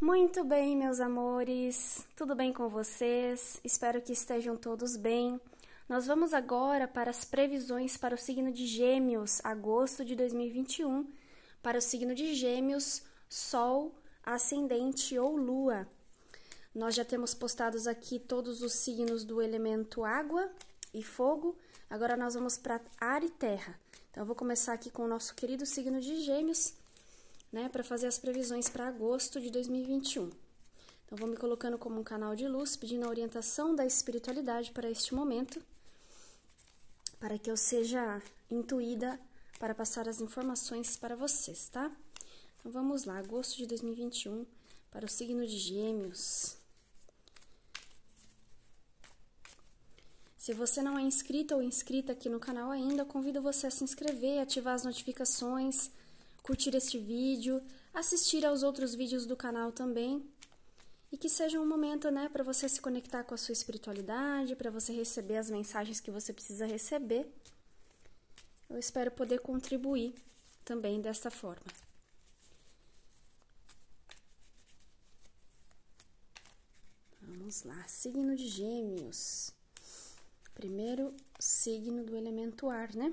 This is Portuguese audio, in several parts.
Muito bem, meus amores, tudo bem com vocês? Espero que estejam todos bem. Nós vamos agora para as previsões para o signo de Gêmeos, agosto de 2021. Para o signo de Gêmeos, Sol, Ascendente ou Lua. Nós já temos postados aqui todos os signos do elemento água e fogo. Agora nós vamos para ar e terra. Então, eu vou começar aqui com o nosso querido signo de Gêmeos né, para fazer as previsões para agosto de 2021. Então, vou me colocando como um canal de luz, pedindo a orientação da espiritualidade para este momento, para que eu seja intuída para passar as informações para vocês, tá? Então, vamos lá, agosto de 2021 para o signo de Gêmeos. Se você não é inscrito ou inscrita aqui no canal ainda, convido você a se inscrever, ativar as notificações, curtir este vídeo, assistir aos outros vídeos do canal também. E que seja um momento, né, para você se conectar com a sua espiritualidade, para você receber as mensagens que você precisa receber. Eu espero poder contribuir também desta forma. Vamos lá, signo de Gêmeos. Primeiro signo do elemento ar, né?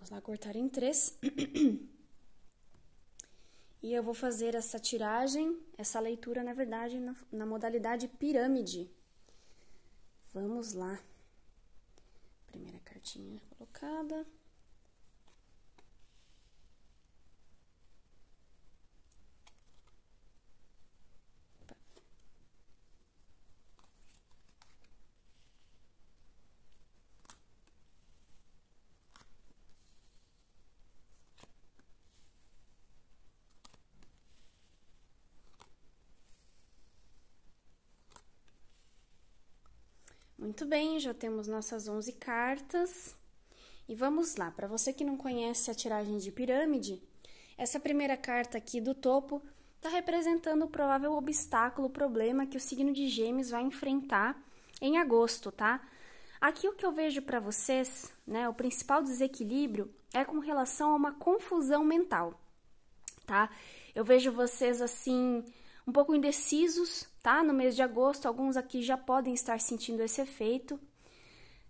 Vamos lá cortar em três. E eu vou fazer essa tiragem, essa leitura, na verdade, na, na modalidade pirâmide. Vamos lá. Primeira cartinha colocada. Muito bem, já temos nossas 11 cartas. E vamos lá, para você que não conhece a tiragem de pirâmide, essa primeira carta aqui do topo está representando o provável obstáculo, o problema que o signo de Gêmeos vai enfrentar em agosto, tá? Aqui o que eu vejo para vocês, né, o principal desequilíbrio é com relação a uma confusão mental, tá? Eu vejo vocês assim um pouco indecisos, tá? No mês de agosto, alguns aqui já podem estar sentindo esse efeito,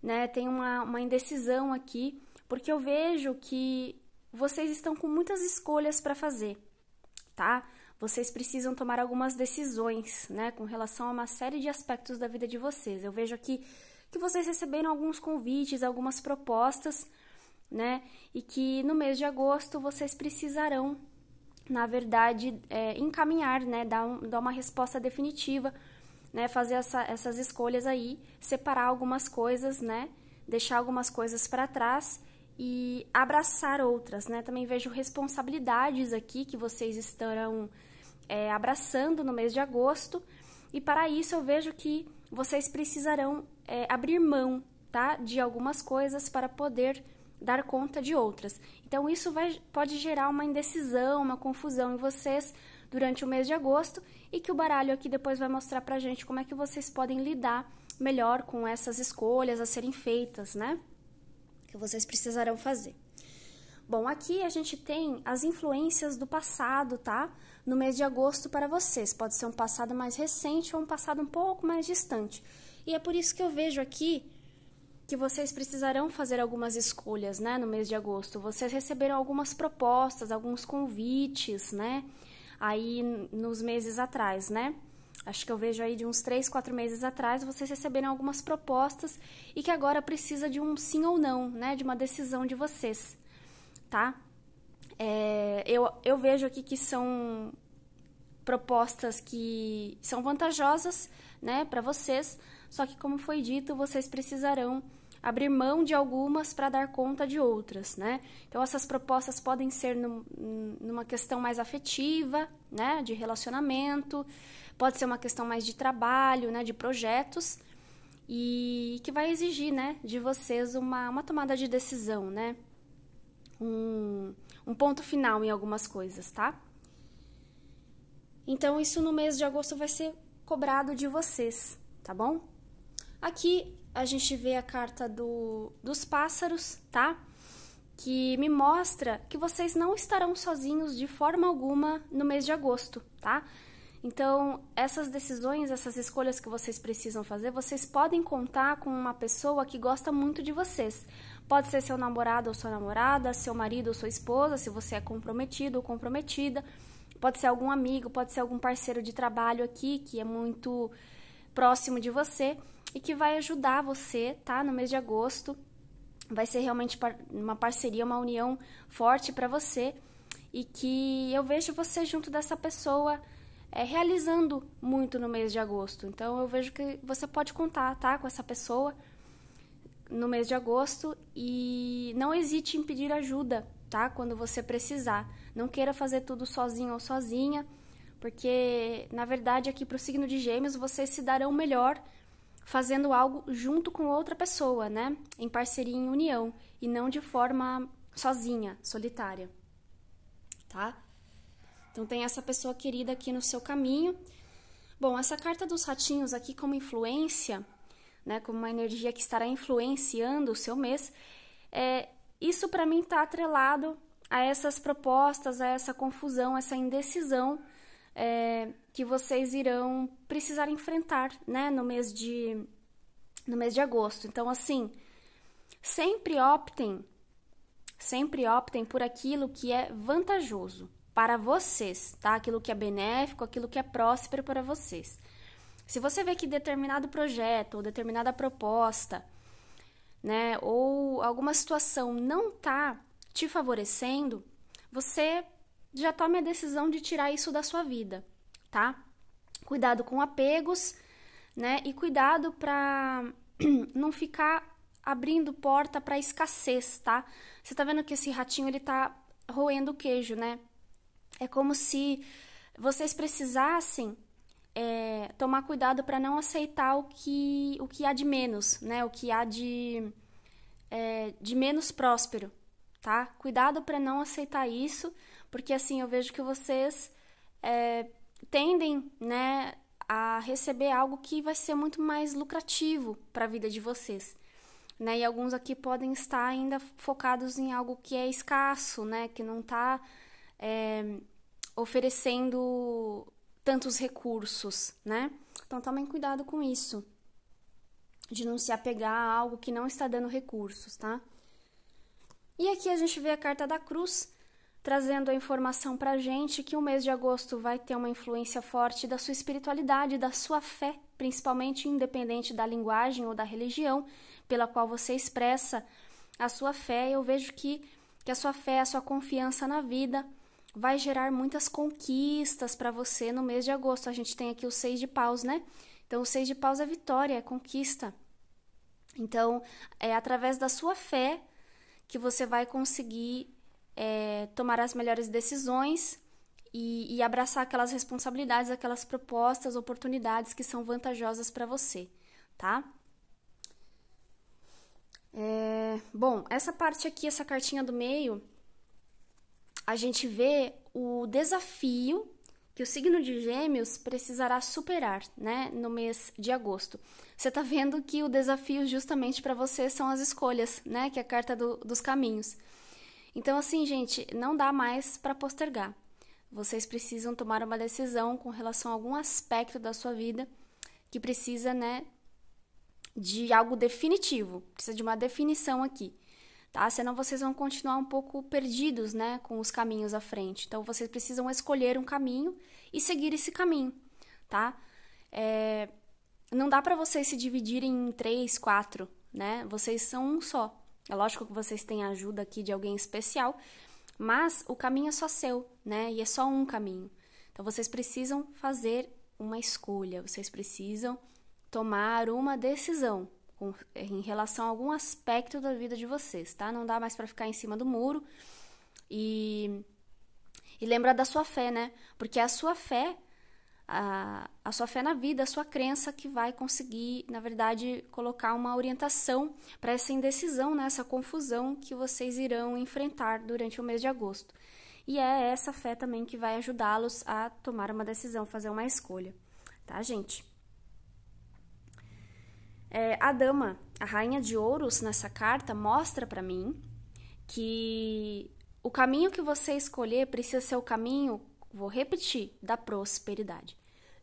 né? Tem uma, uma indecisão aqui, porque eu vejo que vocês estão com muitas escolhas para fazer, tá? Vocês precisam tomar algumas decisões, né, com relação a uma série de aspectos da vida de vocês. Eu vejo aqui que vocês receberam alguns convites, algumas propostas, né? E que no mês de agosto vocês precisarão na verdade, é, encaminhar, né, dar, um, dar, uma resposta definitiva, né, fazer essa, essas escolhas aí, separar algumas coisas, né, deixar algumas coisas para trás e abraçar outras, né? Também vejo responsabilidades aqui que vocês estarão é, abraçando no mês de agosto e para isso eu vejo que vocês precisarão é, abrir mão, tá, de algumas coisas para poder dar conta de outras. Então, isso vai, pode gerar uma indecisão, uma confusão em vocês durante o mês de agosto e que o baralho aqui depois vai mostrar pra gente como é que vocês podem lidar melhor com essas escolhas a serem feitas, né? Que vocês precisarão fazer. Bom, aqui a gente tem as influências do passado, tá? No mês de agosto para vocês. Pode ser um passado mais recente ou um passado um pouco mais distante. E é por isso que eu vejo aqui que vocês precisarão fazer algumas escolhas, né, no mês de agosto. Vocês receberam algumas propostas, alguns convites, né, aí nos meses atrás, né? Acho que eu vejo aí de uns três, quatro meses atrás, vocês receberam algumas propostas e que agora precisa de um sim ou não, né, de uma decisão de vocês, tá? É, eu, eu vejo aqui que são propostas que são vantajosas, né, para vocês, só que como foi dito, vocês precisarão abrir mão de algumas para dar conta de outras, né? Então essas propostas podem ser num, numa questão mais afetiva, né, de relacionamento, pode ser uma questão mais de trabalho, né, de projetos e que vai exigir, né, de vocês uma, uma tomada de decisão, né? Um, um ponto final em algumas coisas, tá? Então isso no mês de agosto vai ser cobrado de vocês, tá bom? Aqui a gente vê a carta do, dos pássaros, tá? Que me mostra que vocês não estarão sozinhos de forma alguma no mês de agosto, tá? Então, essas decisões, essas escolhas que vocês precisam fazer, vocês podem contar com uma pessoa que gosta muito de vocês. Pode ser seu namorado ou sua namorada, seu marido ou sua esposa, se você é comprometido ou comprometida. Pode ser algum amigo, pode ser algum parceiro de trabalho aqui que é muito próximo de você e que vai ajudar você, tá? No mês de agosto vai ser realmente uma parceria, uma união forte para você e que eu vejo você junto dessa pessoa é, realizando muito no mês de agosto. Então eu vejo que você pode contar, tá? Com essa pessoa no mês de agosto e não hesite em pedir ajuda, tá? Quando você precisar. Não queira fazer tudo sozinho ou sozinha, porque na verdade aqui para o signo de Gêmeos vocês se darão melhor fazendo algo junto com outra pessoa, né? Em parceria, em união, e não de forma sozinha, solitária, tá? Então tem essa pessoa querida aqui no seu caminho. Bom, essa carta dos ratinhos aqui como influência, né? Como uma energia que estará influenciando o seu mês, é isso para mim está atrelado a essas propostas, a essa confusão, essa indecisão é, que vocês irão precisar enfrentar, né, no mês de no mês de agosto. Então, assim, sempre optem, sempre optem por aquilo que é vantajoso para vocês, tá? Aquilo que é benéfico, aquilo que é próspero para vocês. Se você vê que determinado projeto ou determinada proposta, né, ou alguma situação não tá te favorecendo, você já tome a decisão de tirar isso da sua vida tá? Cuidado com apegos, né? E cuidado para não ficar abrindo porta para escassez, tá? Você tá vendo que esse ratinho ele tá roendo o queijo, né? É como se vocês precisassem é, tomar cuidado para não aceitar o que, o que há de menos, né? O que há de, é, de menos próspero, tá? Cuidado para não aceitar isso, porque assim eu vejo que vocês é, tendem, né, a receber algo que vai ser muito mais lucrativo para a vida de vocês. Né? E alguns aqui podem estar ainda focados em algo que é escasso, né? que não está é, oferecendo tantos recursos. Né? Então tomem cuidado com isso, de não se apegar a algo que não está dando recursos. tá? E aqui a gente vê a carta da cruz, trazendo a informação para a gente que o mês de agosto vai ter uma influência forte da sua espiritualidade, da sua fé, principalmente independente da linguagem ou da religião pela qual você expressa a sua fé. Eu vejo que, que a sua fé, a sua confiança na vida vai gerar muitas conquistas para você no mês de agosto. A gente tem aqui o seis de paus, né? Então, o seis de paus é vitória, é conquista. Então, é através da sua fé que você vai conseguir é, tomar as melhores decisões e, e abraçar aquelas responsabilidades, aquelas propostas, oportunidades que são vantajosas para você, tá? É, bom, essa parte aqui, essa cartinha do meio, a gente vê o desafio que o signo de Gêmeos precisará superar, né, no mês de agosto. Você tá vendo que o desafio justamente para você são as escolhas, né, que é a carta do, dos caminhos. Então, assim, gente, não dá mais para postergar. Vocês precisam tomar uma decisão com relação a algum aspecto da sua vida que precisa, né, de algo definitivo. Precisa de uma definição aqui, tá? Senão vocês vão continuar um pouco perdidos, né, com os caminhos à frente. Então, vocês precisam escolher um caminho e seguir esse caminho, tá? É... Não dá para vocês se dividirem em três, quatro, né? Vocês são um só. É lógico que vocês têm a ajuda aqui de alguém especial, mas o caminho é só seu, né? E é só um caminho. Então vocês precisam fazer uma escolha, vocês precisam tomar uma decisão em relação a algum aspecto da vida de vocês, tá? Não dá mais para ficar em cima do muro e e lembra da sua fé, né? Porque a sua fé a, a sua fé na vida, a sua crença, que vai conseguir, na verdade, colocar uma orientação para essa indecisão, né, essa confusão que vocês irão enfrentar durante o mês de agosto. E é essa fé também que vai ajudá-los a tomar uma decisão, fazer uma escolha, tá, gente? É, a dama, a rainha de ouros, nessa carta, mostra para mim que o caminho que você escolher precisa ser o caminho Vou repetir, da prosperidade.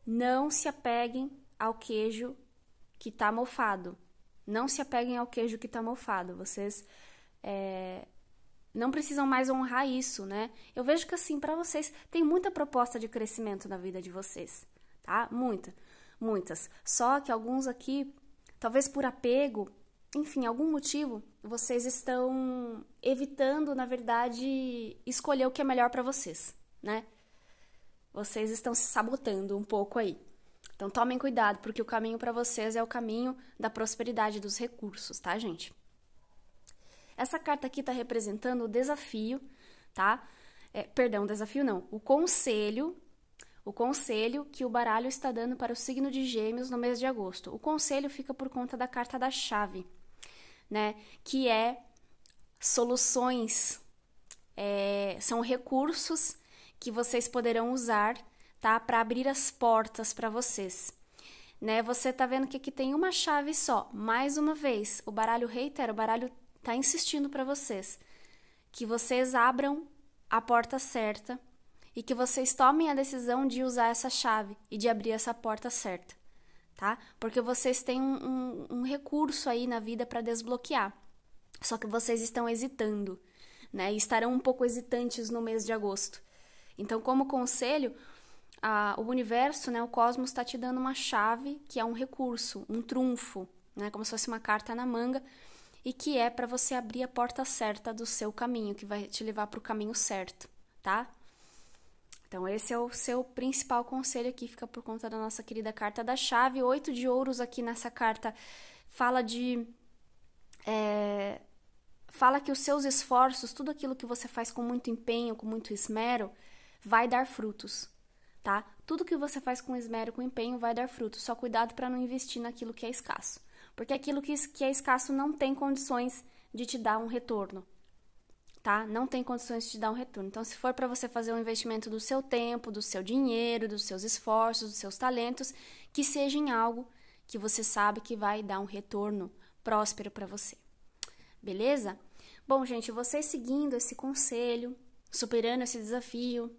Não se apeguem ao queijo que está mofado. Não se apeguem ao queijo que está mofado. Vocês é, não precisam mais honrar isso, né? Eu vejo que assim, para vocês, tem muita proposta de crescimento na vida de vocês, tá? Muita, muitas. Só que alguns aqui, talvez por apego, enfim, algum motivo, vocês estão evitando, na verdade, escolher o que é melhor para vocês, né? Vocês estão se sabotando um pouco aí. Então tomem cuidado, porque o caminho para vocês é o caminho da prosperidade dos recursos, tá, gente? Essa carta aqui está representando o desafio, tá? É, perdão, desafio não. O conselho, o conselho que o baralho está dando para o signo de Gêmeos no mês de agosto. O conselho fica por conta da carta da chave, né? Que é soluções, é, são recursos que vocês poderão usar, tá? Para abrir as portas para vocês. Né? Você tá vendo que aqui tem uma chave só. Mais uma vez, o baralho reitera, o baralho tá insistindo para vocês que vocês abram a porta certa e que vocês tomem a decisão de usar essa chave e de abrir essa porta certa, tá? Porque vocês têm um, um, um recurso aí na vida para desbloquear. Só que vocês estão hesitando, né? E estarão um pouco hesitantes no mês de agosto. Então, como conselho, a, o universo, né, o cosmos está te dando uma chave que é um recurso, um trunfo, né, como se fosse uma carta na manga e que é para você abrir a porta certa do seu caminho, que vai te levar para o caminho certo, tá? Então esse é o seu principal conselho aqui, fica por conta da nossa querida carta da chave, oito de ouros aqui nessa carta fala de é, fala que os seus esforços, tudo aquilo que você faz com muito empenho, com muito esmero vai dar frutos, tá? Tudo que você faz com esmero, com empenho, vai dar frutos. Só cuidado para não investir naquilo que é escasso, porque aquilo que é escasso não tem condições de te dar um retorno, tá? Não tem condições de te dar um retorno. Então, se for para você fazer um investimento do seu tempo, do seu dinheiro, dos seus esforços, dos seus talentos, que seja em algo que você sabe que vai dar um retorno próspero para você. Beleza? Bom, gente, vocês seguindo esse conselho, superando esse desafio,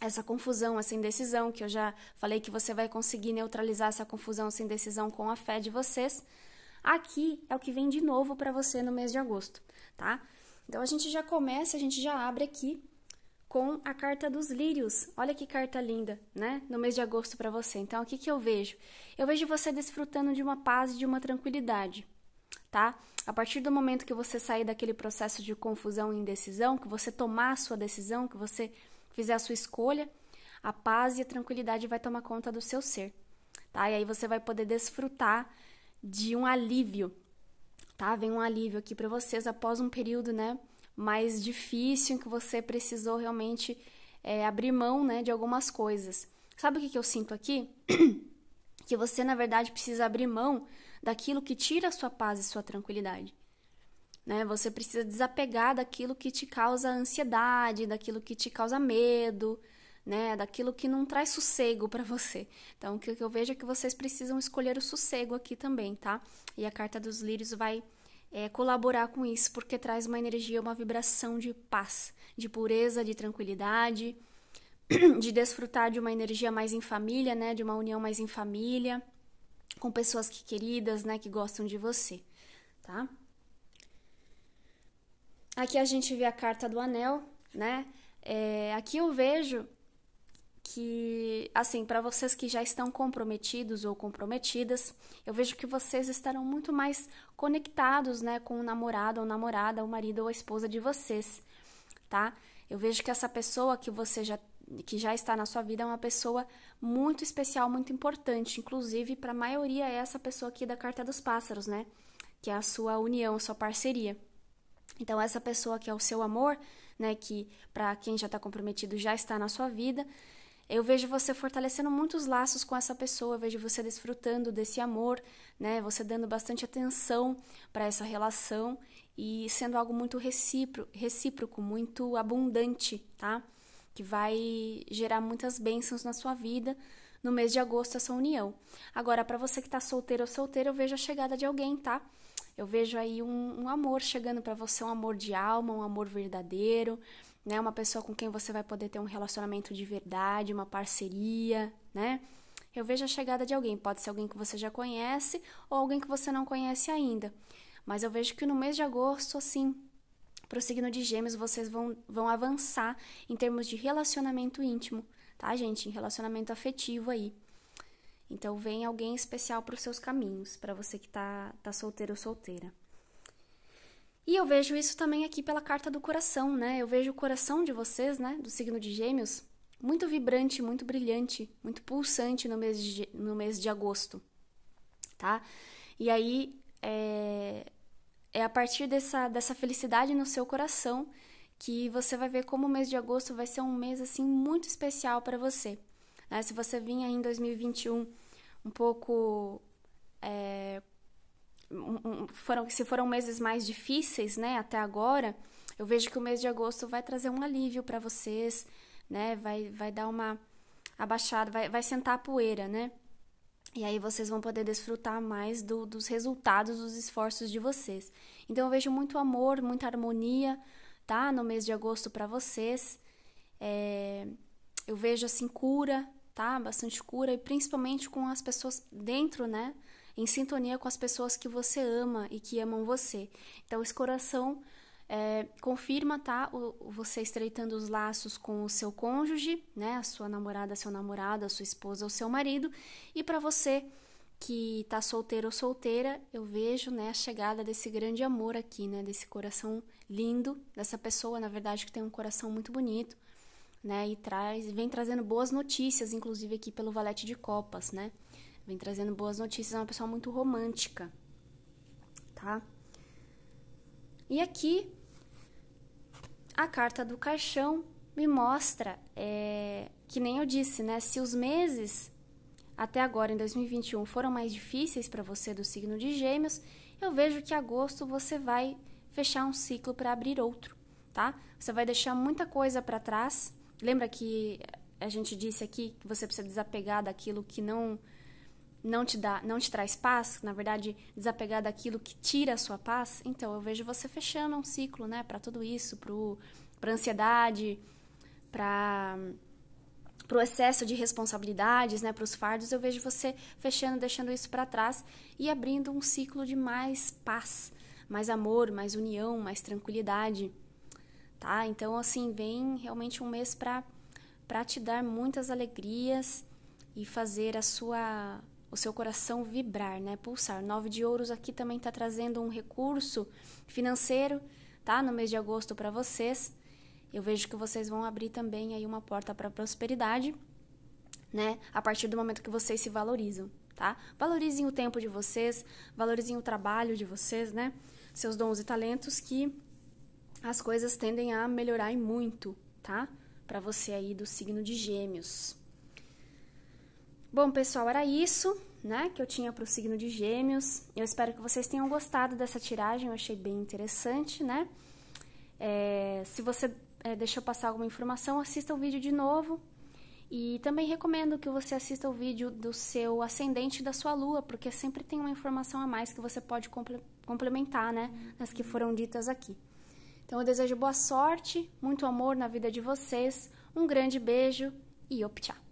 essa confusão, essa indecisão, que eu já falei que você vai conseguir neutralizar essa confusão, essa indecisão com a fé de vocês. Aqui é o que vem de novo para você no mês de agosto, tá? Então a gente já começa, a gente já abre aqui com a carta dos lírios. Olha que carta linda, né? No mês de agosto para você. Então o que que eu vejo? Eu vejo você desfrutando de uma paz e de uma tranquilidade, tá? A partir do momento que você sair daquele processo de confusão e indecisão, que você tomar a sua decisão, que você fizer a sua escolha, a paz e a tranquilidade vai tomar conta do seu ser, tá? E aí você vai poder desfrutar de um alívio, tá? Vem um alívio aqui para vocês após um período, né, mais difícil em que você precisou realmente é, abrir mão, né, de algumas coisas. Sabe o que, que eu sinto aqui? que você, na verdade, precisa abrir mão daquilo que tira a sua paz e sua tranquilidade né? Você precisa desapegar daquilo que te causa ansiedade, daquilo que te causa medo, né? Daquilo que não traz sossego para você. Então, o que eu vejo é que vocês precisam escolher o sossego aqui também, tá? E a carta dos lírios vai é, colaborar com isso, porque traz uma energia, uma vibração de paz, de pureza, de tranquilidade, de desfrutar de uma energia mais em família, né? De uma união mais em família, com pessoas que queridas, né? Que gostam de você, tá? Aqui a gente vê a carta do anel, né? É, aqui eu vejo que, assim, para vocês que já estão comprometidos ou comprometidas, eu vejo que vocês estarão muito mais conectados, né, com o namorado ou namorada, o marido ou a esposa de vocês, tá? Eu vejo que essa pessoa que você já que já está na sua vida é uma pessoa muito especial, muito importante, inclusive para a maioria é essa pessoa aqui da carta dos pássaros, né? Que é a sua união, a sua parceria. Então, essa pessoa que é o seu amor, né, que para quem já está comprometido já está na sua vida, eu vejo você fortalecendo muitos laços com essa pessoa, eu vejo você desfrutando desse amor, né, você dando bastante atenção para essa relação e sendo algo muito recíproco, recíproco, muito abundante, tá? Que vai gerar muitas bênçãos na sua vida no mês de agosto essa união. Agora, para você que está solteiro ou solteira, eu vejo a chegada de alguém, tá? Eu vejo aí um, um amor chegando para você, um amor de alma, um amor verdadeiro, né? Uma pessoa com quem você vai poder ter um relacionamento de verdade, uma parceria, né? Eu vejo a chegada de alguém, pode ser alguém que você já conhece ou alguém que você não conhece ainda. Mas eu vejo que no mês de agosto, assim, pro signo de Gêmeos, vocês vão, vão avançar em termos de relacionamento íntimo, tá, gente? Em relacionamento afetivo aí. Então, vem alguém especial para os seus caminhos, para você que está tá solteiro ou solteira. E eu vejo isso também aqui pela carta do coração, né? Eu vejo o coração de vocês, né? Do signo de Gêmeos, muito vibrante, muito brilhante, muito pulsante no mês de, no mês de agosto, tá? E aí é, é a partir dessa, dessa felicidade no seu coração que você vai ver como o mês de agosto vai ser um mês assim muito especial para você. Né? Se você vinha em 2021 um pouco. É, foram, se foram meses mais difíceis, né, até agora, eu vejo que o mês de agosto vai trazer um alívio para vocês, né, vai, vai dar uma abaixada, vai, vai sentar a poeira, né, e aí vocês vão poder desfrutar mais do, dos resultados dos esforços de vocês. Então eu vejo muito amor, muita harmonia, tá, no mês de agosto para vocês. É, eu vejo assim cura, tá? Bastante cura e principalmente com as pessoas dentro, né? Em sintonia com as pessoas que você ama e que amam você. Então, esse coração é, confirma, tá? O, você estreitando os laços com o seu cônjuge, né? A sua namorada, seu namorado, a sua esposa, o seu marido. E para você que tá solteiro ou solteira, eu vejo, né, a chegada desse grande amor aqui, né? Desse coração lindo, dessa pessoa, na verdade, que tem um coração muito bonito né? E traz, vem trazendo boas notícias, inclusive aqui pelo Valete de Copas, né? Vem trazendo boas notícias, é uma pessoa muito romântica, tá? E aqui a carta do caixão me mostra é, que nem eu disse, né? Se os meses até agora em 2021 foram mais difíceis para você do signo de Gêmeos, eu vejo que agosto você vai fechar um ciclo para abrir outro, tá? Você vai deixar muita coisa para trás, Lembra que a gente disse aqui que você precisa desapegar daquilo que não não te dá, não te traz paz, na verdade, desapegar daquilo que tira a sua paz. Então, eu vejo você fechando um ciclo, né, para tudo isso, para para ansiedade, para o excesso de responsabilidades, né, para os fardos, eu vejo você fechando, deixando isso para trás e abrindo um ciclo de mais paz, mais amor, mais união, mais tranquilidade tá? Então, assim, vem realmente um mês para te dar muitas alegrias e fazer a sua o seu coração vibrar, né? Pulsar. Nove de ouros aqui também está trazendo um recurso financeiro, tá? No mês de agosto para vocês. Eu vejo que vocês vão abrir também aí uma porta para prosperidade, né? A partir do momento que vocês se valorizam, tá? Valorizem o tempo de vocês, valorizem o trabalho de vocês, né? Seus dons e talentos que as coisas tendem a melhorar muito, tá? Para você aí do signo de Gêmeos. Bom, pessoal, era isso, né, que eu tinha para o signo de Gêmeos. Eu espero que vocês tenham gostado dessa tiragem, eu achei bem interessante, né? É, se você é, deixou passar alguma informação, assista o vídeo de novo. E também recomendo que você assista o vídeo do seu ascendente e da sua lua, porque sempre tem uma informação a mais que você pode complementar, né, nas que uhum. foram ditas aqui. Então eu desejo boa sorte, muito amor na vida de vocês, um grande beijo e tchau!